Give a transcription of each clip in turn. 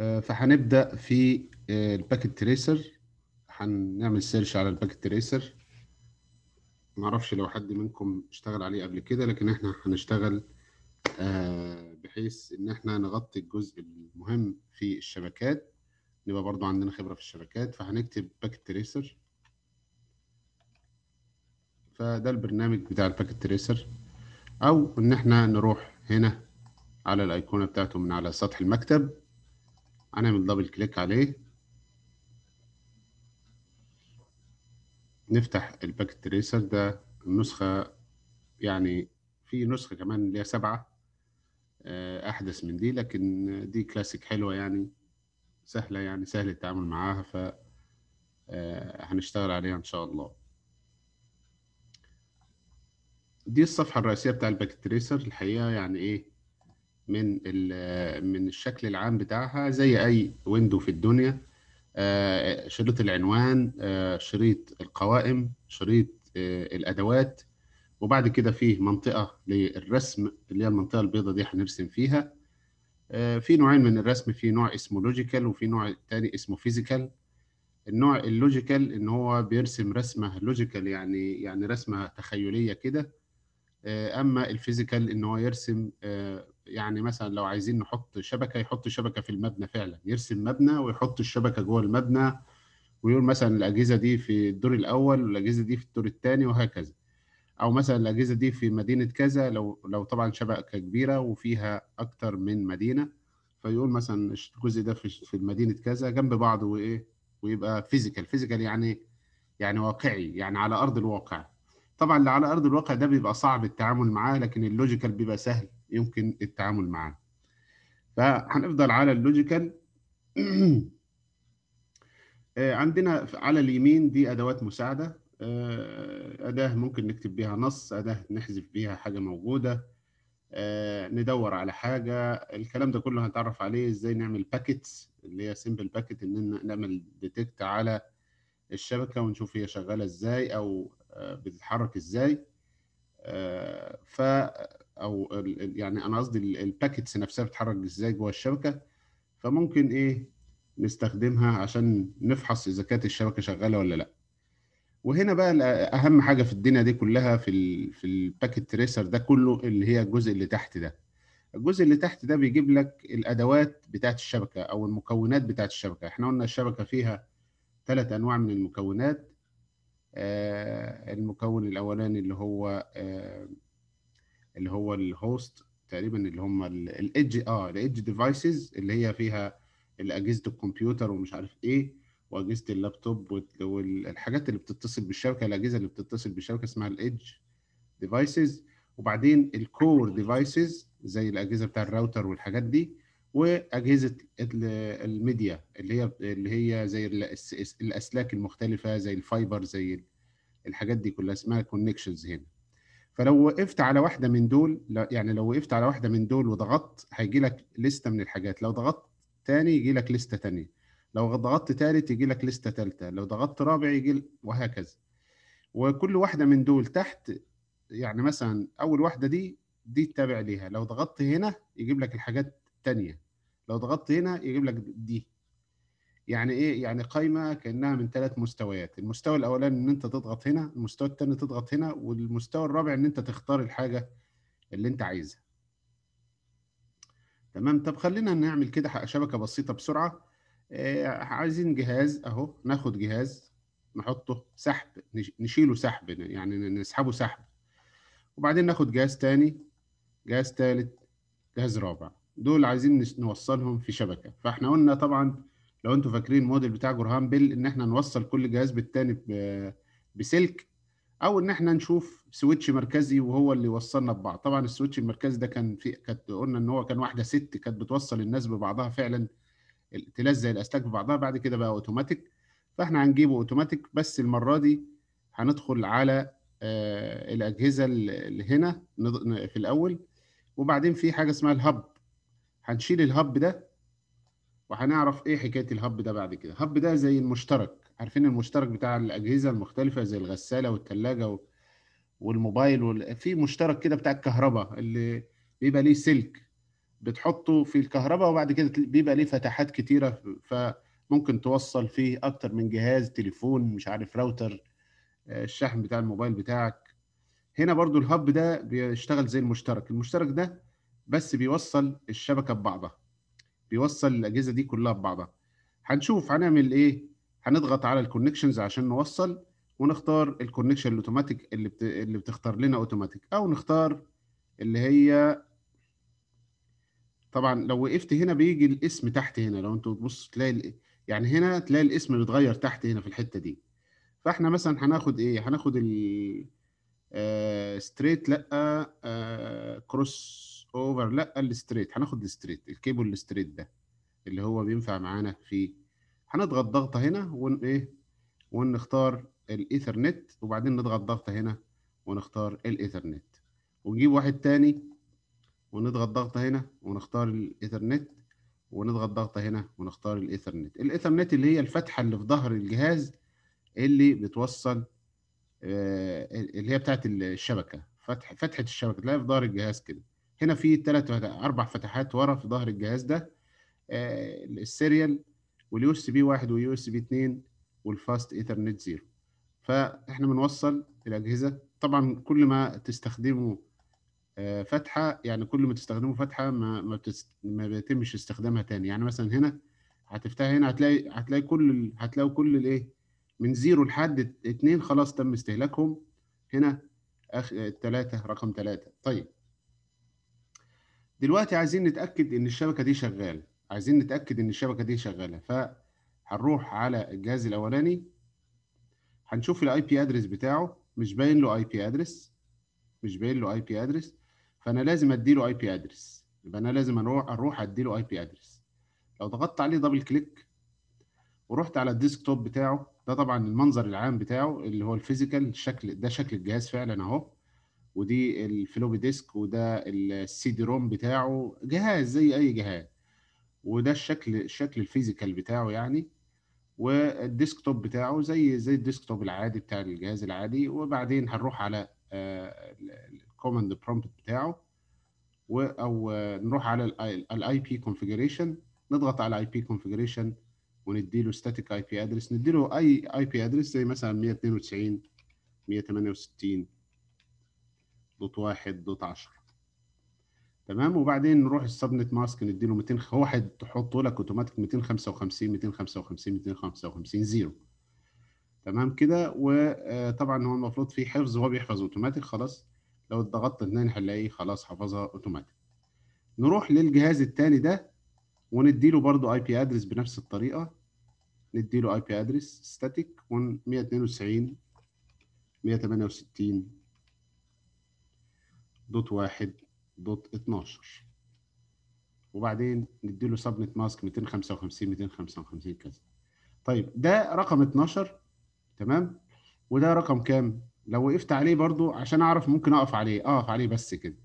آه، فهنبدا في آه، الباكت تريسر هنعمل سيرش على الباكت تريسر معرفش لو حد منكم اشتغل عليه قبل كده لكن احنا هنشتغل آه، بحيث ان احنا نغطي الجزء المهم في الشبكات نبقى برضو عندنا خبرة في الشبكات فهنكتب باكت تريسر فده البرنامج بتاع الباكت تريسر او ان احنا نروح هنا على الايقونة بتاعته من على سطح المكتب هنعمل دبل كليك عليه نفتح الباك تريسر ده النسخة يعني في نسخة كمان اللي هي سبعة آه، أحدث من دي لكن دي كلاسيك حلوة يعني سهلة يعني سهل التعامل معاها ف آه، هنشتغل عليها إن شاء الله دي الصفحة الرئيسية بتاع الباك تريسر الحقيقة يعني إيه من من الشكل العام بتاعها زي اي ويندو في الدنيا آه، شريط العنوان آه، شريط القوائم شريط آه، الادوات وبعد كده فيه منطقه للرسم اللي هي المنطقه البيضاء دي هنرسم فيها في نوعين من الرسم في نوع اسمه لوجيكال وفي نوع تاني اسمه فيزيكال النوع اللوجيكال ان هو بيرسم رسمه لوجيكال يعني يعني رسمه تخيليه كده اما الفيزيكال ان هو يرسم يعني مثلا لو عايزين نحط شبكه يحط شبكه في المبنى فعلا يرسم مبنى ويحط الشبكه جوه المبنى ويقول مثلا الاجهزه دي في الدور الاول والاجهزه دي في الدور الثاني وهكذا او مثلا الاجهزه دي في مدينه كذا لو لو طبعا شبكه كبيره وفيها اكتر من مدينه فيقول مثلا الجزء ده في في مدينه كذا جنب بعض وايه ويبقى فيزيكال فيزيكال يعني يعني واقعي يعني على ارض الواقع طبعا اللي على ارض الواقع ده بيبقى صعب التعامل معاه لكن اللوجيكال بيبقى سهل يمكن التعامل معاه فهنفضل على اللوجيكال آه، عندنا على اليمين دي ادوات مساعده آه، اداه ممكن نكتب بيها نص اداه نحذف بيها حاجه موجوده آه، ندور على حاجه الكلام ده كله هنتعرف عليه ازاي نعمل باكيتس اللي هي سمبل باكيت ان نعمل ديتكت على الشبكه ونشوف هي شغاله ازاي او بتتحرك ازاي ف او يعني انا قصدي الباكتس نفسها بتتحرك ازاي جوه الشبكه فممكن ايه نستخدمها عشان نفحص اذا كانت الشبكه شغاله ولا لا وهنا بقى اهم حاجه في الدنيا دي كلها في الـ في الباكت تريسر ده كله اللي هي الجزء اللي تحت ده الجزء اللي تحت ده بيجيب لك الادوات بتاعه الشبكه او المكونات بتاعه الشبكه احنا قلنا الشبكه فيها ثلاث انواع من المكونات آه المكون الاولاني اللي هو آه اللي هو الهوست تقريبا اللي هم الايدج اه الايدج ديفايسز اللي هي فيها اجهزه الكمبيوتر ومش عارف ايه واجهزه اللابتوب والحاجات اللي بتتصل بالشبكه الاجهزه اللي بتتصل بالشبكه اسمها الايدج ديفايسز وبعدين الكور ديفايسز زي الاجهزه بتاع الراوتر والحاجات دي واجهزه الميديا اللي هي اللي هي زي الاسلاك المختلفه زي الفايبر زي الحاجات دي كلها اسمها كونكشنز هنا فلو وقفت على واحده من دول يعني لو وقفت على واحده من دول وضغطت هيجي لك لسته من الحاجات لو ضغطت تاني يجي لك لسته تانيه لو ضغطت تالت يجي لك لسته تالته لو ضغطت رابع يجي وهكذا وكل واحده من دول تحت يعني مثلا اول واحده دي دي تتابع ليها لو ضغطت هنا يجيب لك الحاجات التانيه لو ضغطت هنا يجيب لك دي يعني ايه يعني قايمه كانها من ثلاث مستويات المستوى الاولاني ان انت تضغط هنا المستوى الثاني تضغط هنا والمستوى الرابع ان انت تختار الحاجه اللي انت عايزها تمام طب خلينا نعمل كده شبكه بسيطه بسرعه إيه عايزين جهاز اهو ناخد جهاز نحطه سحب نشيله سحب يعني نسحبه سحب وبعدين ناخد جهاز تاني جهاز تالت جهاز رابع دول عايزين نوصلهم في شبكه فاحنا قلنا طبعا لو انتم فاكرين الموديل بتاع جرهام بيل ان احنا نوصل كل جهاز بالتاني بسلك او ان احنا نشوف سويتش مركزي وهو اللي يوصلنا ببعض طبعا السويتش المركزي ده كان في كانت قلنا ان هو كان واحده ست كانت بتوصل الناس ببعضها فعلا تلزق الاسلاك ببعضها بعد كده بقى اوتوماتيك فاحنا هنجيبه اوتوماتيك بس المره دي هندخل على آه، الاجهزه اللي هنا في الاول وبعدين في حاجه اسمها الهب هنشيل الهب ده وهنعرف ايه حكايه الهب ده بعد كده الهب ده زي المشترك عارفين المشترك بتاع الاجهزه المختلفه زي الغساله والثلاجه والموبايل وال... في مشترك كده بتاع الكهرباء اللي بيبقى ليه سلك بتحطه في الكهرباء وبعد كده بيبقى ليه فتحات كتيره فممكن توصل فيه اكتر من جهاز تليفون مش عارف راوتر آه، الشحن بتاع الموبايل بتاعك هنا برضو الهب ده بيشتغل زي المشترك المشترك ده بس بيوصل الشبكه ببعضها بيوصل الاجهزه دي كلها ببعضها هنشوف هنعمل ايه هنضغط على الكونكشنز عشان نوصل ونختار الكونكشن الاوتوماتيك اللي بت... اللي بتختار لنا اوتوماتيك او نختار اللي هي طبعا لو وقفت هنا بيجي الاسم تحت هنا لو انتوا تبص تلاقي يعني هنا تلاقي الاسم بيتغير تحت هنا في الحته دي فاحنا مثلا هناخد ايه هناخد ال آه... ستريت لا آه... كروس اوفر لا الستريت هناخد الستريت الكيبل الستريت ده اللي هو بينفع معانا في هنضغط ضغطه هنا ون ايه ونختار الايثرنت وبعدين نضغط ضغطه هنا ونختار الايثرنت ونجيب واحد تاني ونضغط ضغطه هنا ونختار الايثرنت ونضغط ضغطه هنا ونختار الايثرنت الايثرنت اللي هي الفتحه اللي في ظهر الجهاز اللي بتوصل آه، اللي هي بتاعت الشبكه فتح فتحه الشبكه تلاقيها في ظهر الجهاز كده هنا في ثلاث اربع فتحات ورا في ظهر الجهاز ده آه، السيريال واليو اس بي 1 واليو اس بي 2 والفاست ايثرنت 0 فاحنا بنوصل الاجهزه طبعا كل ما تستخدمه آه، فتحه يعني كل ما تستخدمه فتحه ما ما, بتست... ما بيتمش استخدامها تاني يعني مثلا هنا هتفتح هنا هتلاقي هتلاقي كل ال... هتلاقي كل الايه من زيرو لحد اتنين خلاص تم استهلاكهم هنا اخ ثلاثه رقم ثلاثه طيب دلوقتي عايزين نتاكد ان الشبكه دي شغاله عايزين نتاكد ان الشبكه دي شغاله فهنروح على الجهاز الاولاني هنشوف الاي بي ادرس بتاعه مش باين له اي بي ادرس مش باين له اي بي ادرس فانا لازم اديله اي بي ادرس يبقى انا لازم اروح اروح اديله اي بي ادرس لو ضغطت عليه دبل كليك ورحت على الديسك توب بتاعه ده طبعا المنظر العام بتاعه اللي هو الفيزيكال الشكل ده شكل الجهاز فعلا اهو ودي الفلوبي ديسك وده السي دي روم بتاعه جهاز زي اي جهاز وده الشكل الشكل الفيزيكال بتاعه يعني والديسك توب بتاعه زي زي الديسك توب العادي بتاع الجهاز العادي وبعدين هنروح على آه، الكوماند برومبت بتاعه او آه، نروح على الاي بي كونفيجريشن نضغط على الاي بي كونفيجريشن ونديله ستاتيك اي بي ادرس نديله اي اي بي ادرس زي مثلا 192 168 دوت واحد دوت 10 تمام وبعدين نروح السبنت ماسك نديله 200 هو هتحط لك اوتوماتيك 255 255 255 زيرو تمام كده وطبعا هو المفروض في حفظ هو بيحفظ اوتوماتيك خلاص لو ضغطت اثنين هنلاقيه خلاص حفظها اوتوماتيك نروح للجهاز الثاني ده ونديله برضه اي بي ادرس بنفس الطريقه نديله اي بي ادرس ستاتيك 192 168 دوت واحد دوت 12 وبعدين نديله سبنت ماسك 255 255 كذا طيب ده رقم 12 تمام وده رقم كام لو وقفت عليه برضو عشان اعرف ممكن اقف عليه اقف عليه بس كده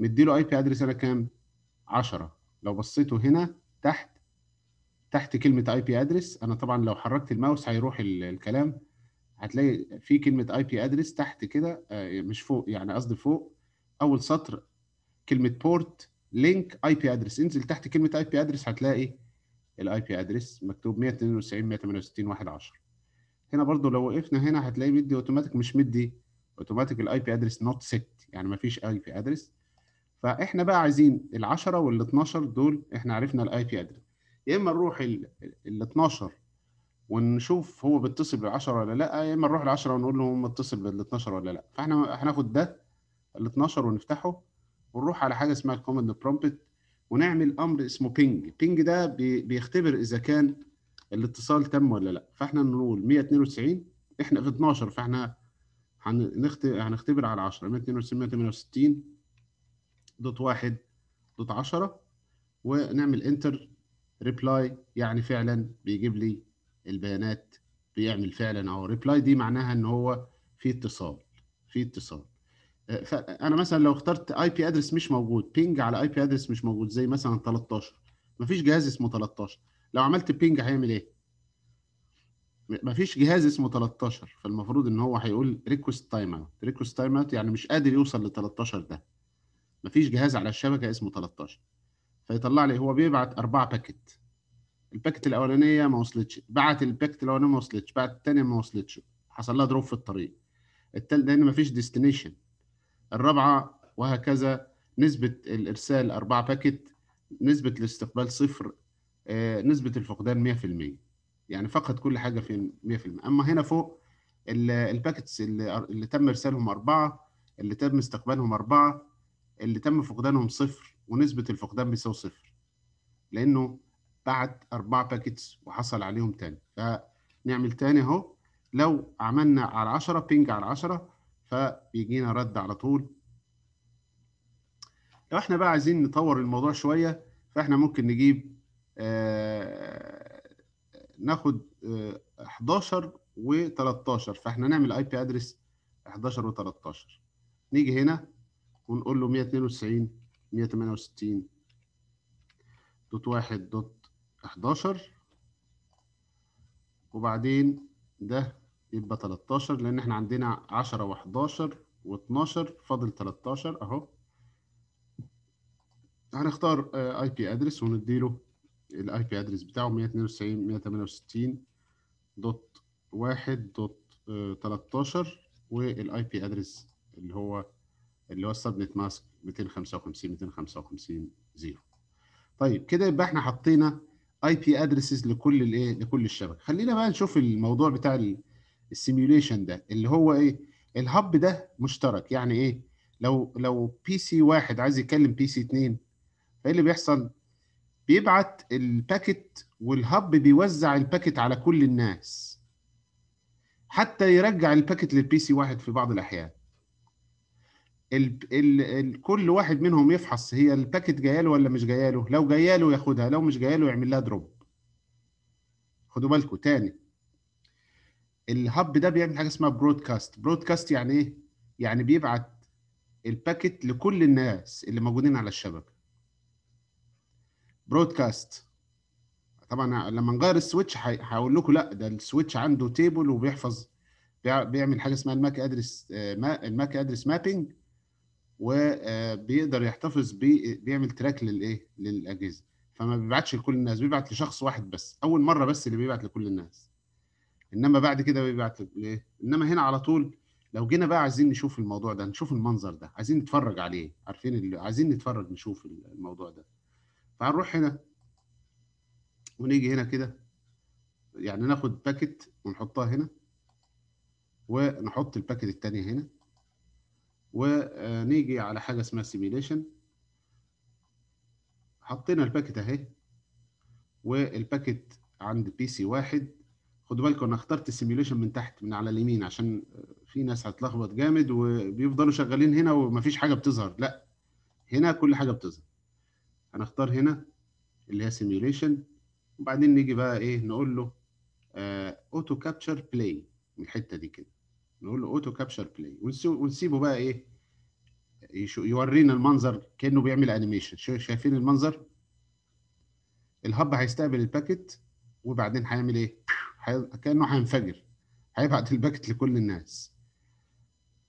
مديله اي بي ادرس انا كام 10 لو بصيته هنا تحت تحت كلمه اي بي ادرس انا طبعا لو حركت الماوس هيروح الكلام هتلاقي في كلمه اي بي ادرس تحت كده آه، مش فوق يعني قصدي فوق اول سطر كلمه بورت لينك اي بي ادرس انزل تحت كلمه اي بي ادرس هتلاقي الاي بي ادرس مكتوب 192 168 110 هنا برضو لو وقفنا هنا هتلاقي مدي اوتوماتيك مش مدي اوتوماتيك الاي بي ادرس نوت سيت يعني ما فيش اي بي ادرس فاحنا بقى عايزين ال10 وال12 دول احنا عرفنا الاي بي ادرس يا اما نروح ال12 ونشوف هو بيتصل بال10 ولا لا يا اما نروح ال10 ونقول له هو متصل بال12 ولا لا فاحنا هناخد ده ال 12 ونفتحه ونروح على حاجه اسمها الكوماند برومبت ونعمل امر اسمه بينج بينج ده بيختبر اذا كان الاتصال تم ولا لا فاحنا نقول 192 احنا في 12 فاحنا هنختبر على 10 192 دوت 1 دوت 10 ونعمل انتر ريبلاي يعني فعلا بيجيب لي البيانات بيعمل فعلا اهو ريبلاي دي معناها ان هو في اتصال في اتصال انا مثلا لو اخترت اي بي ادرس مش موجود بينج على اي بي ادرس مش موجود زي مثلا 13 مفيش جهاز اسمه 13 لو عملت بينج هيعمل ايه مفيش جهاز اسمه 13 فالمفروض ان هو هيقول ريكوست تايم اوت ريكوست تايم اوت يعني مش قادر يوصل ل 13 ده مفيش جهاز على الشبكه اسمه 13 فيطلع لي هو بيبعت اربعه باكت الباكت الاولانيه ما وصلتش بعت الباكت الاولانيه ما وصلتش بعت الثانيه ما وصلتش حصل لها دروب في الطريق التالت لان مفيش ديستنيشن الرابعة وهكذا نسبة الإرسال أربعة باكت نسبة الاستقبال صفر آه، نسبة الفقدان مية في المية يعني فقد كل حاجة في مية في المية أما هنا فوق الباكتس اللي, اللي تم إرسالهم أربعة اللي تم استقبالهم أربعة اللي تم فقدانهم صفر ونسبة الفقدان بيساوي صفر لأنه بعت أربعة باكتس وحصل عليهم تاني فنعمل تاني أهو لو عملنا على 10 بينج على 10 فبيجينا رد على طول لو احنا بقى عايزين نطور الموضوع شوية فاحنا ممكن نجيب آه ناخد آه 11 و13 فاحنا نعمل اي بي ادرس 11 و13 نيجي هنا ونقول له 192 168 دوت واحد دوت 11 وبعدين ده يبقى 13 لان احنا عندنا 10 و11 و12 فاضل 13 اهو هنختار اي بي ادرس ونديله الاي بي ادرس بتاعه 192 168 دوت 1 دوت 13 والاي بي ادرس اللي هو اللي هو السبنت ماسك 255 255 0 طيب كده يبقى احنا حطينا اي بي ادريسز لكل الايه لكل الشبكه خلينا بقى نشوف الموضوع بتاع السيميوليشن ده اللي هو ايه الهب ده مشترك يعني ايه لو لو بي سي واحد عايز يكلم بي سي اتنين فايه اللي بيحصل بيبعت الباكت والهب بيوزع الباكت على كل الناس حتى يرجع الباكت للبي سي واحد في بعض الاحيان ال ال ال كل واحد منهم يفحص هي الباكت جاياله ولا مش جاياله لو جاياله ياخدها لو مش جاياله يعمل لها دروب خدوا بالكم تاني الهب ده بيعمل حاجه اسمها برودكاست برودكاست يعني ايه يعني بيبعت الباكت لكل الناس اللي موجودين على الشبكه برودكاست طبعا لما نغير السويتش هقول لكم لا ده السويتش عنده تيبل وبيحفظ بيعمل حاجه اسمها الماك ادرس آه، الماك ادرس مابينج وبيقدر آه، يحتفظ بي بيعمل تراك للايه للاجهزه فما بيبعتش لكل الناس بيبعت لشخص واحد بس اول مره بس اللي بيبعت لكل الناس انما بعد كده بيبعت ليه انما هنا على طول لو جينا بقى عايزين نشوف الموضوع ده نشوف المنظر ده عايزين نتفرج عليه عارفين اللي عايزين نتفرج نشوف الموضوع ده فهنروح هنا ونيجي هنا كده يعني ناخد باكت ونحطها هنا ونحط الباكت الثانيه هنا ونيجي آه، على حاجه اسمها سيميليشن حطينا الباكت اهي والباكت عند بي سي واحد خدوا بالكم انا اخترت السيميوليشن من تحت من على اليمين عشان في ناس هتلخبط جامد وبيفضلوا شغالين هنا ومفيش حاجه بتظهر لا هنا كل حاجه بتظهر هنختار هنا اللي هي سيميوليشن وبعدين نيجي بقى ايه نقول له اوتو كابتشر بلاي من الحته دي كده نقول له اوتو كابتشر بلاي ونسيبه بقى ايه يورينا المنظر كانه بيعمل انيميشن شايفين المنظر الهب هيستقبل الباكت وبعدين هيعمل ايه كانه هينفجر هيبعت الباكت لكل الناس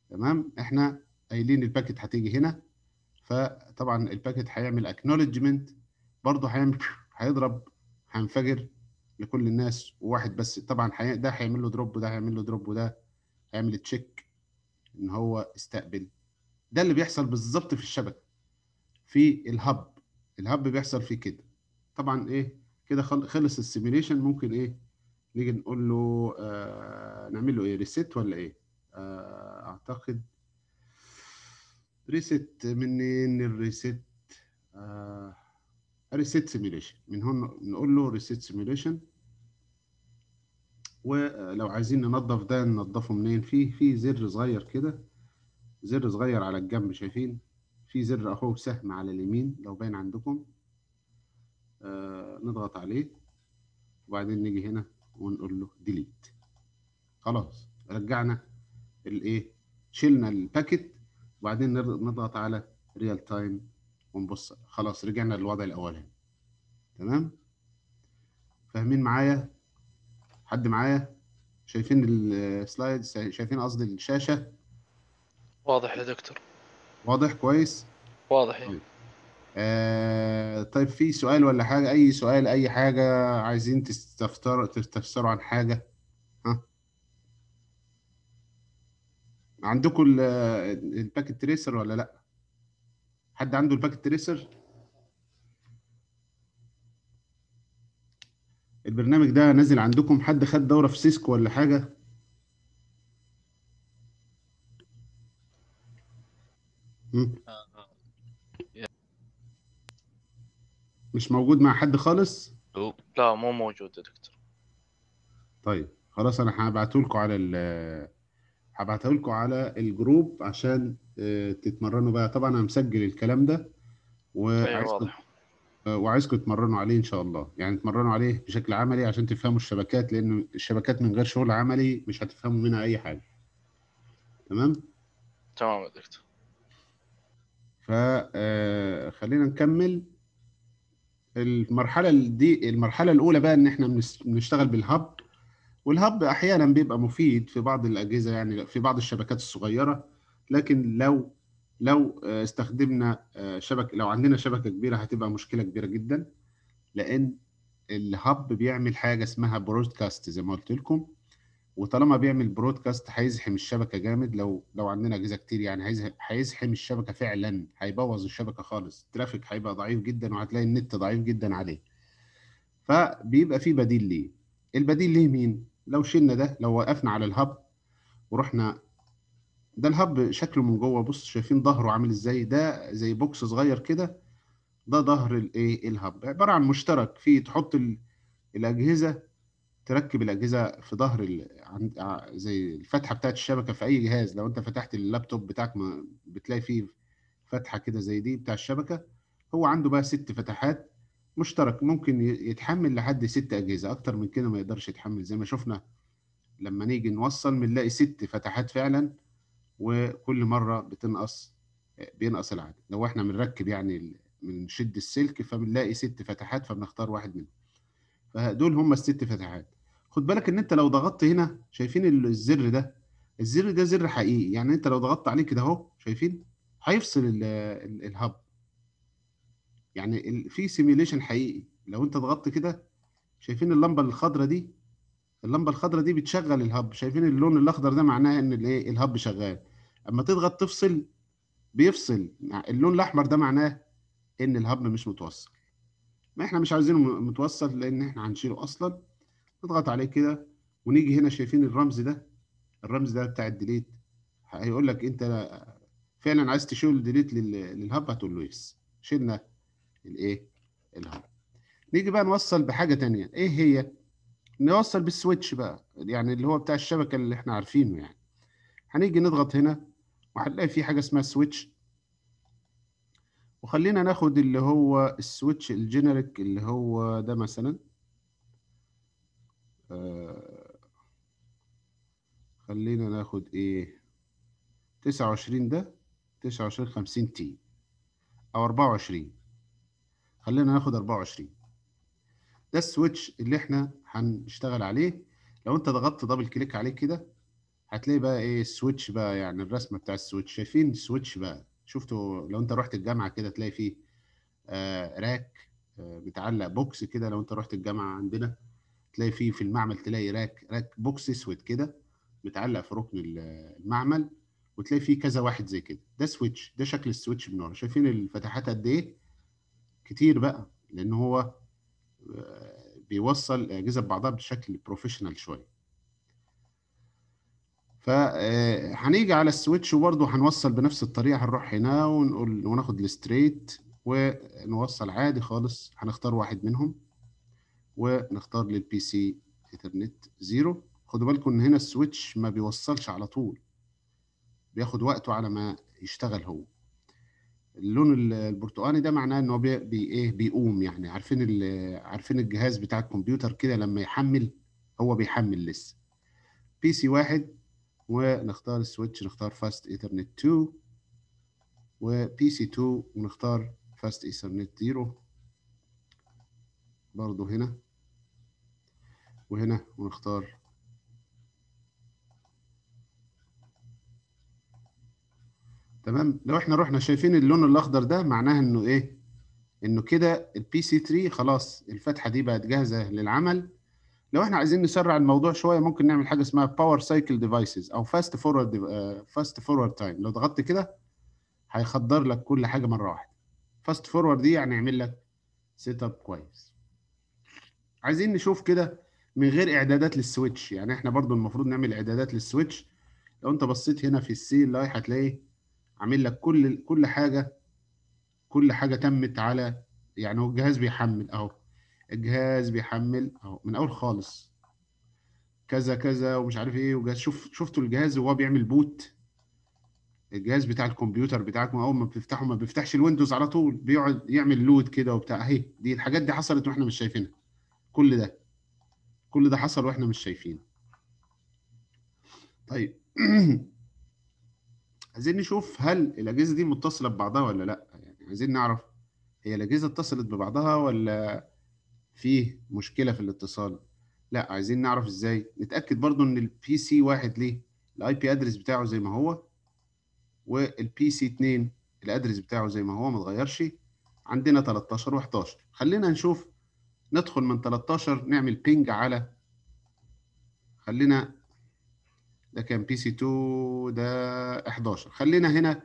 تمام احنا قايلين الباكت هتيجي هنا فطبعا الباكت هيعمل اكنولجمنت برضه هيعمل هيضرب هينفجر لكل الناس وواحد بس طبعا حي... ده هيعمل له دروب وده هيعمل له دروب وده هيعمل تشيك ان هو استقبل ده اللي بيحصل بالظبط في الشبكه في الهب الهب بيحصل فيه كده طبعا ايه كده خلص السيميليشن ممكن ايه نيجي نقول له آه، نعمل له ايه ريست ولا ايه آه، اعتقد ريست منين الريست آه ريست سيميليشن من هنا نقول له ريست سيميليشن ولو عايزين ننظف ده ننظفه منين في في زر صغير كده زر صغير على الجنب شايفين في زر اهو سهم على اليمين لو باين عندكم آه نضغط عليه وبعدين نيجي هنا ونقول له ديليت خلاص رجعنا الايه شلنا الباكت وبعدين نضغط على ريال تايم ونبص خلاص رجعنا للوضع الاولاني تمام فاهمين معايا حد معايا شايفين السلايد شايفين قصدي الشاشه واضح يا دكتور واضح كويس واضح طيب. آه، طيب في سؤال ولا حاجة أي سؤال أي حاجة عايزين تستفسروا تستفسروا عن حاجة ها عندكم الباكت تريسر ولا لأ؟ حد عنده الباكت تريسر؟ البرنامج ده نازل عندكم حد خد دورة في سيسكو ولا حاجة؟ مم. آه، مش موجود مع حد خالص لا مو موجود يا دكتور طيب خلاص انا هبعته لكم على ال هبعته لكم على الجروب عشان آه، تتمرنوا بقى طبعا انا مسجل الكلام ده وعايزكم أيوة، آه، وعايزكم تتمرنوا عليه ان شاء الله يعني تتمرنوا عليه بشكل عملي عشان تفهموا الشبكات لان الشبكات من غير شغل عملي مش هتفهموا منها اي حاجه تمام تمام يا دكتور فخلينا آه، نكمل المرحله دي المرحله الاولى بقى ان احنا بنشتغل بالهب والهب احيانا بيبقى مفيد في بعض الاجهزه يعني في بعض الشبكات الصغيره لكن لو لو آه، استخدمنا آه، شبكه لو عندنا شبكه كبيره هتبقى مشكله كبيره جدا لان الهب بيعمل حاجه اسمها برودكاست زي ما قلت لكم وطالما بيعمل برودكاست هيزحم الشبكه جامد لو لو عندنا اجهزه كتير يعني هيزحم الشبكه فعلا هيبوظ الشبكه خالص الترافيك هيبقى ضعيف جدا وهتلاقي النت ضعيف جدا عليه فبيبقى في بديل ليه البديل ليه مين لو شلنا ده لو وقفنا على الهب ورحنا ده الهب شكله من جوه بص شايفين ظهره عامل ازاي ده زي بوكس صغير كده ده ظهر الايه الهب عباره عن مشترك فيه تحط الاجهزه تركب الاجهزه في ظهر ال... زي الفتحه بتاعت الشبكه في اي جهاز لو انت فتحت اللابتوب بتاعك ما بتلاقي فيه فتحه كده زي دي بتاع الشبكه هو عنده بقى ست فتحات مشترك ممكن يتحمل لحد ست اجهزه اكتر من كده ما يقدرش يتحمل زي ما شفنا لما نيجي نوصل بنلاقي ست فتحات فعلا وكل مره بتنقص بينقص العدد لو احنا بنركب يعني بنشد السلك فبنلاقي ست فتحات فبنختار واحد منهم فدول هم الست فتحات خد بالك ان انت لو ضغطت هنا شايفين الزر ده الزر ده زر حقيقي يعني انت لو ضغطت عليه كده اهو شايفين هيفصل الهب يعني في سيميليشن حقيقي لو انت ضغطت كده شايفين اللمبه الخضراء دي اللمبه الخضراء دي بتشغل الهب شايفين اللون الاخضر ده معناه ان الايه الهب شغال اما تضغط تفصل بيفصل اللون الاحمر ده معناه ان الهب مش متوصل ما احنا مش عايزينه متوصل لان احنا هنشيله اصلا نضغط عليه كده ونيجي هنا شايفين الرمز ده الرمز ده بتاع الديليت هيقول لك انت فعلا عايز تشيل ديليت للهب هتقول له يس شلنا الايه الهب نيجي بقى نوصل بحاجه ثانيه ايه هي نوصل بالسويتش بقى يعني اللي هو بتاع الشبكه اللي احنا عارفينه يعني هنيجي نضغط هنا وهنلاقي في حاجه اسمها سويتش وخلينا ناخد اللي هو السويتش الجينيريك اللي هو ده مثلا آه، خلينا ناخد ايه تسعة وعشرين ده تسعة وعشرين خمسين تي او اربعة وعشرين خلينا ناخد اربعة وعشرين ده السويتش اللي احنا هنشتغل عليه لو انت ضغطت دبل كليك عليه كده هتلاقي بقى ايه السويتش بقى يعني الرسمه بتاع السويتش شايفين السويتش بقى شفتوا لو انت رحت الجامعه كده تلاقي فيه آه راك آه متعلق بوكس كده لو انت رحت الجامعه عندنا تلاقي فيه في المعمل تلاقي راك راك بوكس اسود كده متعلق في ركن المعمل وتلاقي فيه كذا واحد زي كده ده سويتش ده شكل السويتش من ورا شايفين الفتحات قد ايه كتير بقى لان هو آه، بيوصل الاجهزه ببعضها بشكل بروفيشنال شويه فهنيجي آه، على السويتش وبرضه هنوصل بنفس الطريقه هنروح هنا ونقول وناخد الستريت ونوصل عادي خالص هنختار واحد منهم ونختار للبي سي ايثرنت زيرو خدوا بالكم ان هنا السويتش ما بيوصلش على طول بياخد وقته على ما يشتغل هو اللون البرتقاني ده معناه ان هو بي ايه بيقوم يعني عارفين عارفين الجهاز بتاع الكمبيوتر كده لما يحمل هو بيحمل لسه بي سي واحد ونختار السويتش نختار فاست ايثرنت 2 وبي سي 2 ونختار فاست ايثرنت 0 برضه هنا وهنا ونختار تمام لو احنا رحنا شايفين اللون الاخضر ده معناها انه ايه انه كده البي سي 3 خلاص الفتحه دي بقت جاهزه للعمل لو احنا عايزين نسرع الموضوع شويه ممكن نعمل حاجه اسمها باور سايكل ديفايسز او فاست فورورد فاست فورورد تايم لو ضغطت كده هيخضر لك كل حاجه مره واحده فاست فورورد دي يعني يعمل لك سيت اب كويس عايزين نشوف كده من غير اعدادات للسويتش يعني احنا برضو المفروض نعمل اعدادات للسويتش لو انت بصيت هنا في السي اللاي هتلاقيه عامل لك كل كل حاجه كل حاجه تمت على يعني هو الجهاز بيحمل اهو الجهاز بيحمل اهو من اول خالص كذا كذا ومش عارف ايه وجهاز شوف شفتوا الجهاز وهو بيعمل بوت الجهاز بتاع الكمبيوتر بتاعكم اول ما بتفتحه ما بيفتحش الويندوز على طول بيقعد يعمل لود كده وبتاع اهي دي الحاجات دي حصلت واحنا مش شايفينها كل ده كل ده حصل واحنا مش شايفينه طيب عايزين نشوف هل الاجهزه دي متصله ببعضها ولا لا يعني عايزين نعرف هي الاجهزه اتصلت ببعضها ولا فيه مشكله في الاتصال لا عايزين نعرف ازاي نتاكد برضو ان البي سي واحد ليه الاي بي ادرس بتاعه زي ما هو والبي سي 2 الادرس بتاعه زي ما هو ما اتغيرش عندنا 13 و11 خلينا نشوف ندخل من 13 نعمل بينج على خلينا ده كان بي سي 2 ده 11 خلينا هنا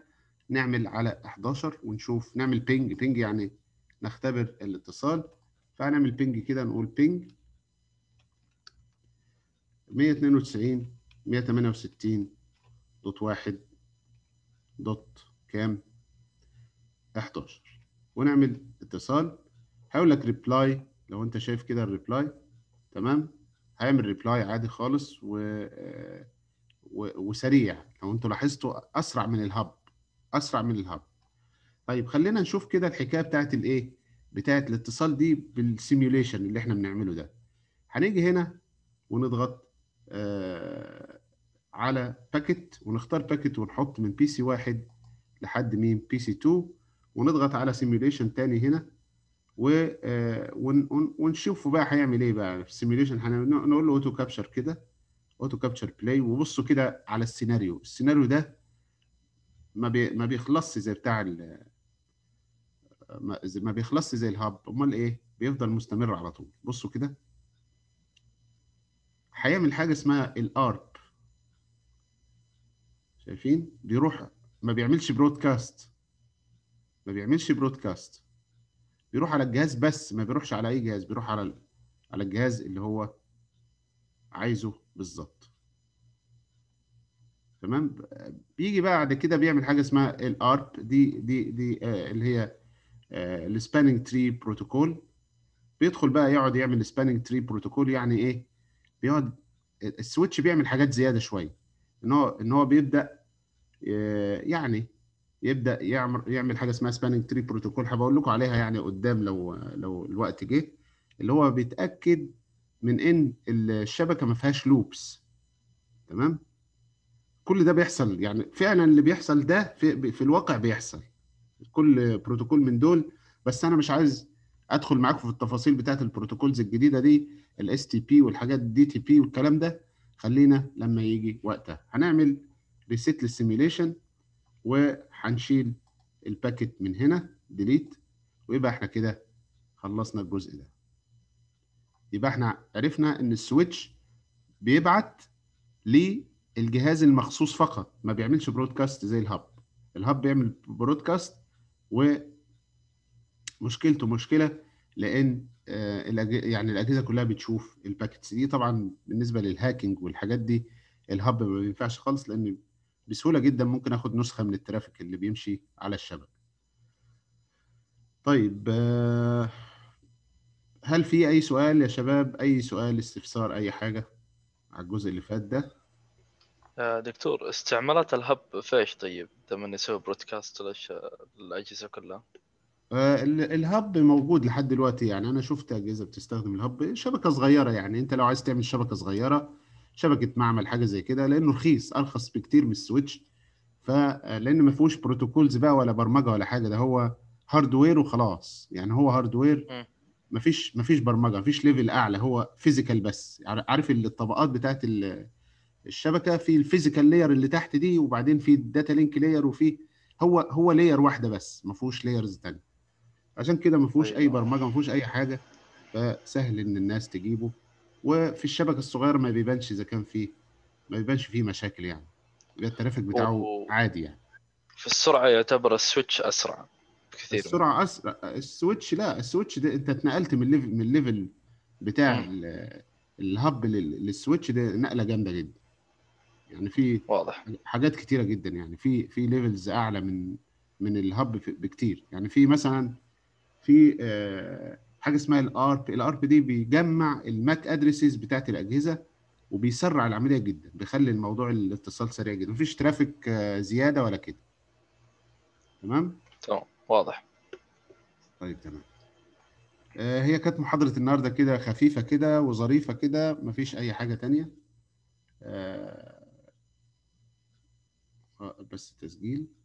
نعمل على 11 ونشوف نعمل بينج بينج يعني نختبر الاتصال فهنعمل بينج كده نقول بينج 192 168 دوت واحد دوت كام 11 ونعمل اتصال هقول لك ريبلاي لو انت شايف كده الريبلاي تمام هيعمل ريبلاي عادي خالص و... آه، و... وسريع لو انتوا لاحظتوا اسرع من الهب اسرع من الهب طيب خلينا نشوف كده الحكايه بتاعت الايه بتاعت الاتصال دي بالسيميوليشن اللي احنا بنعمله ده هنيجي هنا ونضغط آه على باكت ونختار باكت ونحط من بي سي 1 لحد مين بي سي 2 ونضغط على سيميوليشن تاني هنا و آه، ونشوفه بقى هيعمل ايه بقى في السيميوليشن هنقول له اوتو كابتشر كده اوتو كابتشر بلاي وبصوا كده على السيناريو السيناريو ده ما بي ما بيخلصش زي بتاع ال ما بيخلصش زي الهاب امال ايه بيفضل مستمر على طول بصوا كده هيعمل حاجه اسمها الارب شايفين بيروح ما بيعملش برودكاست ما بيعملش برودكاست بيروح على الجهاز بس ما بيروحش على اي جهاز بيروح على على الجهاز اللي هو عايزه بالظبط تمام بيجي بقى بعد كده بيعمل حاجه اسمها الارب دي دي دي آه اللي هي السبانينج السباننج تري بروتوكول بيدخل بقى يقعد يعمل سباننج تري بروتوكول يعني ايه بيقعد السويتش بيعمل حاجات زياده شويه ان هو ان هو بيبدا آه، يعني يبدا يعمل يعمل حاجه اسمها سبانينج تري بروتوكول هبقول لكم عليها يعني قدام لو لو الوقت جه اللي هو بيتاكد من ان الشبكه ما فيهاش لوبس تمام كل ده بيحصل يعني فعلا اللي بيحصل ده في, في الواقع بيحصل كل بروتوكول من دول بس انا مش عايز ادخل معاكم في التفاصيل بتاعه البروتوكولز الجديده دي الاس تي بي والحاجات دي تي بي والكلام ده خلينا لما يجي وقتها هنعمل ريسيت للسيميليشن وهنشيل الباكت من هنا ديليت ويبقى احنا كده خلصنا الجزء ده يبقى احنا عرفنا ان السويتش بيبعت للجهاز المخصوص فقط ما بيعملش برودكاست زي الهب الهب بيعمل برودكاست ومشكلته مشكله لان آه، يعني الاجهزه كلها بتشوف الباكتس دي طبعا بالنسبه للهاكينج والحاجات دي الهب ما بينفعش خالص لان بسهوله جدا ممكن اخد نسخه من الترافيك اللي بيمشي على الشبكه طيب آه، هل في اي سؤال يا شباب اي سؤال استفسار اي حاجه على الجزء اللي فات ده آه، دكتور استعمالات الهب فيش طيب لما نسوي برودكاست للاجهزه كلها آه، الهب موجود لحد دلوقتي يعني انا شفت اجهزه بتستخدم الهب شبكه صغيره يعني انت لو عايز تعمل شبكه صغيره شبكه معمل حاجه زي كده لانه رخيص ارخص بكتير من السويتش فلان ما فيهوش بروتوكولز بقى ولا برمجه ولا حاجه ده هو هاردوير وخلاص يعني هو هاردوير ما فيش ما فيش برمجه ما فيش ليفل اعلى هو فيزيكال بس عارف الطبقات بتاعت الشبكه في الفيزيكال لاير اللي تحت دي وبعدين في الداتا لينك لاير وفي هو هو لاير واحده بس ما فيهوش لايرز ثانيه عشان كده ما فيهوش اي أيوه. برمجه ما فيهوش اي حاجه فسهل ان الناس تجيبه وفي الشبكه الصغيره ما بيبانش اذا كان فيه ما بيبانش فيه مشاكل يعني الترافيك بتاعه و... عادي يعني في السرعه يعتبر السويتش اسرع بكثير السرعه اسرع السويتش لا السويتش ده انت اتنقلت من الليفل من الليفل بتاع الهب للسويتش ده نقله جامده جدا يعني في واضح حاجات كتيره جدا يعني في في ليفلز اعلى من من الهب بكتير يعني في مثلا في آه حاجه اسمها الارب الارب دي بيجمع الماك ادريسز بتاعت الاجهزه وبيسرع العمليه جدا بيخلي الموضوع الاتصال سريع جدا مفيش ترافيك آه، زياده ولا كده تمام تمام واضح طيب تمام آه، هي كانت محاضره النهارده كده خفيفه كده وظريفه كده مفيش اي حاجه تانية آه، بس تسجيل